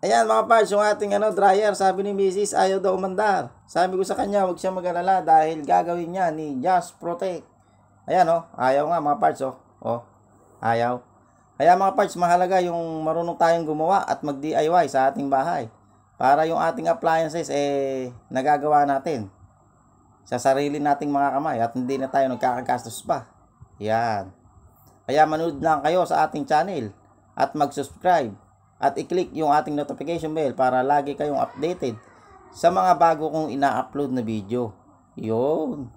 Ayan mga parts, yung ating ano, dryer, sabi ni Mrs. ayaw daw umandar. Sabi ko sa kanya, huwag siya mag-alala dahil gagawin niya ni Just Protect. Ayan oh, ayaw nga mga parts oh. Oh, ayaw. Kaya mga parts, mahalaga yung marunong tayong gumawa at mag-DIY sa ating bahay. Para yung ating appliances eh nagagawa natin sa sarili nating mga kamay at hindi na tayo nagkakagastos pa. Yan. Kaya manood lang kayo sa ating channel at mag-subscribe at i-click yung ating notification bell para lagi kayong updated sa mga bago kong ina-upload na video. Yun.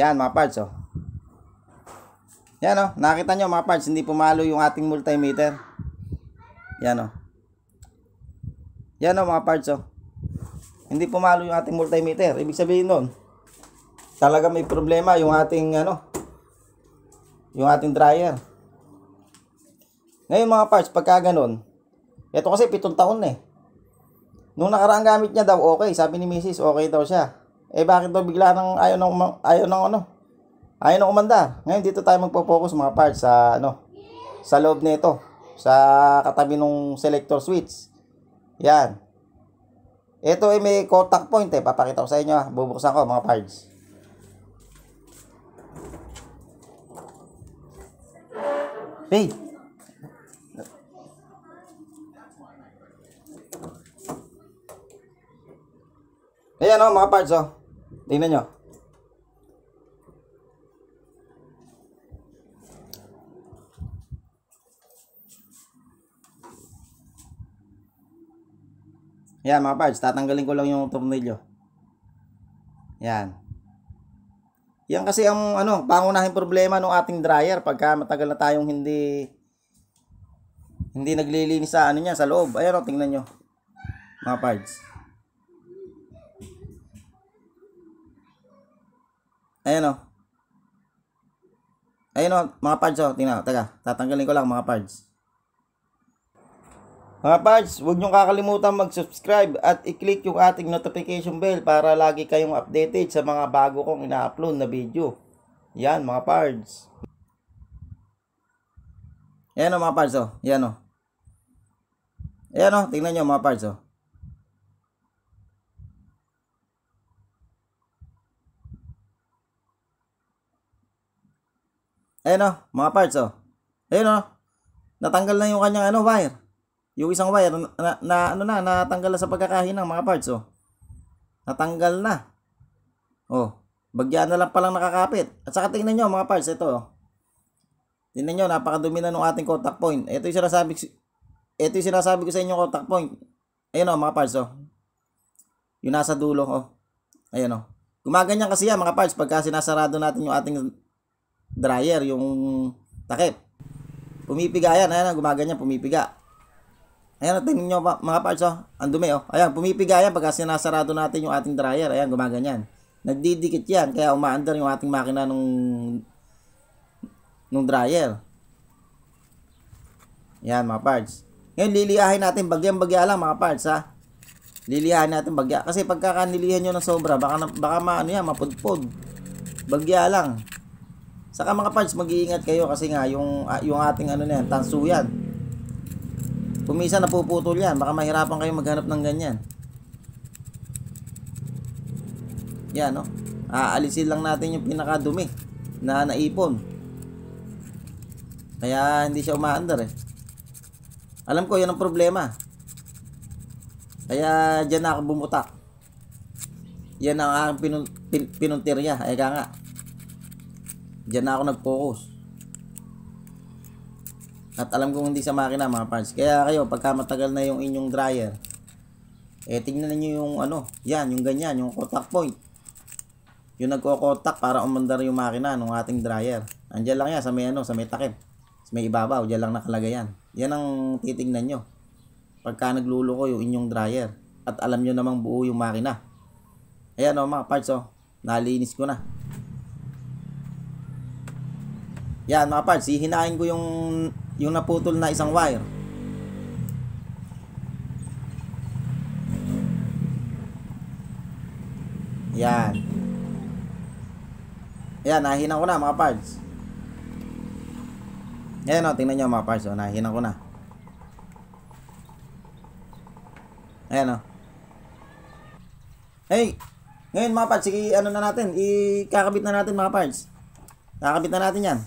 Yan mga parts oh. Yan oh, nakita nyo mga parts, hindi pumalo yung ating multimeter. Yan oh. Yan oh mga parts oh. Hindi pumalo yung ating multimeter. Ibig sabihin nun, talaga may problema yung ating ano yung ating dryer ngayon mga parts pagka ganun ito kasi pitong taon eh nung nakaraang gamit niya daw okay sabi ni misis okay daw siya eh bakit daw bigla nang ayaw nang ayaw nang ano ayaw nang umanda ngayon dito tayo magpo-focus mga parts sa ano sa loob nito sa katabi nung selector switch yan ito ay may contact point eh. Papakita ko sa inyo. Ah. Bubuksan ko mga parts. Hey! Ayan o, mga parts o. Oh. Tingnan nyo. Ayan mga parts, tatanggalin ko lang yung tornilyo. Ayan. Yan kasi ang ano, pangunahing problema ng ating dryer pagka matagal na tayong hindi hindi naglilinis sa ano niya sa loob. Ayan oh, tingnan niyo. Mga parts. Ayan oh. Ayan oh, mga parts oh, tingnan. Oh, Taga, tatanggalin ko lang mga parts. Mga parts, huwag niyong kakalimutan mag-subscribe at i-click yung ating notification bell para lagi kayong updated sa mga bago kong ina-upload na video. Yan mga parts. Ayan o oh, mga parts o. Oh. Yan o. Oh. o. Oh. Tingnan nyo mga parts o. Oh. Ayan o, oh, mga parts o. Oh. Ayan o. Natanggal na yung kanyang ano, wire. Yung isang wire na, na ano na natanggal na sa pagkakahinang mga parts oh. Natanggal na. Oh, bagyan na lang palang nakakapit. At saka tingnan niyo mga parts ito oh. Tingnan niyo napakadumi na ng ating contact point. Ito 'yung sinasabi ito 'yung sinasabi ko sa inyo contact point. Ayun oh mga parts oh. Yung nasa dulo oh. Ayun oh. Gumaganyan kasi yan mga parts pagka sinasarado natin yung ating dryer, yung takip. Pumipiga yan, ayan, oh, gumaganyan, pumipiga. Ayan, tingnan nyo mga parts, oh. Ang dumi, oh. Ayan, pumipiga yan pagka sinasarado natin yung ating dryer. Ayan, gumaganyan. Nagdidikit yan, kaya umaandar yung ating makina nung nung dryer. Ayan, mga parts. Ngayon, liliyahin natin. Bagyang-bagya lang, mga parts, ha. Lilihan natin bagya. Kasi pagka kanilihan nyo ng sobra, baka, baka maano yan, mapudpod. Bagya lang. Saka mga parts, mag-iingat kayo kasi nga yung, ah, yung ating ano na yan, tansu yan Kumisa napuputol yan. Baka mahirapan kayo maghanap ng ganyan. Yan, no? Aalisin lang natin yung pinakadumi na naipon. Kaya hindi siya umaandar eh. Alam ko, yan ang problema. Kaya dyan ako bumutak. Yan ang aking pinun, pin, pinuntirya. Eka nga. Dyan ako nag-focus. At alam kong hindi sa makina mga parts. Kaya kayo, pagka matagal na yung inyong dryer, eh tingnan niyo yung ano, yan, yung ganyan, yung contact point. Yung nagko-contact para umandar yung makina ng ating dryer. Andiyan lang yan sa may ano, sa may takip. Sa may ibabaw, diyan lang nakalagay yan. Yan ang titingnan nyo. Pagka nagluluko yung inyong dryer. At alam nyo namang buo yung makina. Ayan o oh, mga parts o. Oh. Nalinis ko na. Yan mga parts, hihinain ko yung yung naputol na isang wire. Yan. Yan, nahinan ko na mga parts. Yan o, oh, tingnan nyo mga parts. O, oh, nahinan ko na. yan o. Oh. Hey, ngayon mga parts, sige ano na natin, ikakabit na natin mga parts. Nakakabit na natin yan.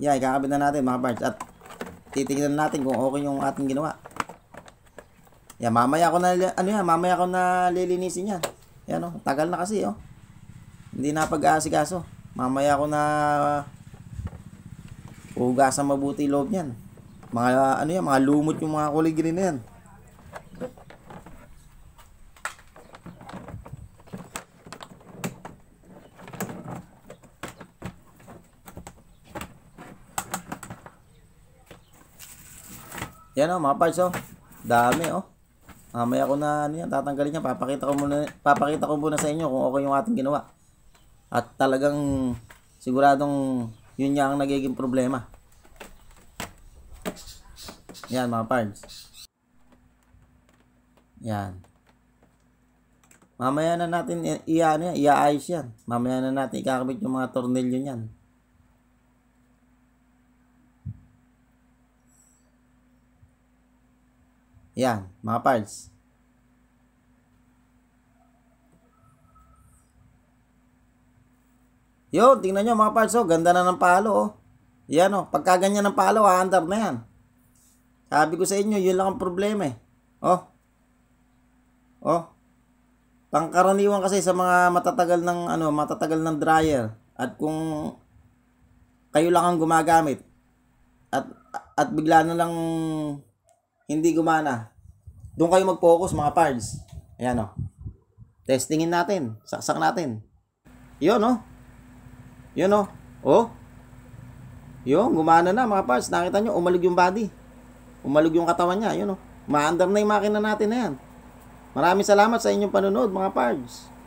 Yeah, ikakabit na natin mga parts at titignan natin kung okay yung ating ginawa. Yeah, mamaya ako na ano yan, mamaya ako na lilinisin yan. Yan oh, tagal na kasi oh. Hindi na pag-aasikaso. Mamaya ako na hugasan mabuti loob niyan. Mga ano yan, mga lumot yung mga kulay green na yan. Yan o, oh, mga parts o. Oh. Dami o. Oh. Mamaya ko na ano yan, tatanggalin yan. Papakita ko muna, papakita ko muna sa inyo kung okay yung ating ginawa. At talagang siguradong yun niya ang nagiging problema. Yan mga parts. Yan. Mamaya na natin iaano yan, iaayos yan. Mamaya na natin ikakabit yung mga tornilyo niyan. Yan, mga parts. Yo, tingnan nyo mga parts, oh. ganda na ng palo. Oh. Yan oh, pagka ganyan ng palo, haandar ah, na yan. Sabi ko sa inyo, yun lang ang problema eh. Oh. Oh. Pangkaraniwan kasi sa mga matatagal ng ano, matatagal ng dryer at kung kayo lang ang gumagamit at at bigla na lang hindi gumana. Doon kayo mag-focus mga pards. Ayan o. Oh. Testingin natin. Saksak natin. Yun no? Oh. Yun no? Oh. oh? Yun, gumana na mga pards. Nakita nyo, umalog yung body. Umalog yung katawan niya. Yun o. Maandar na yung makina natin na yan. Maraming salamat sa inyong panonood mga pards.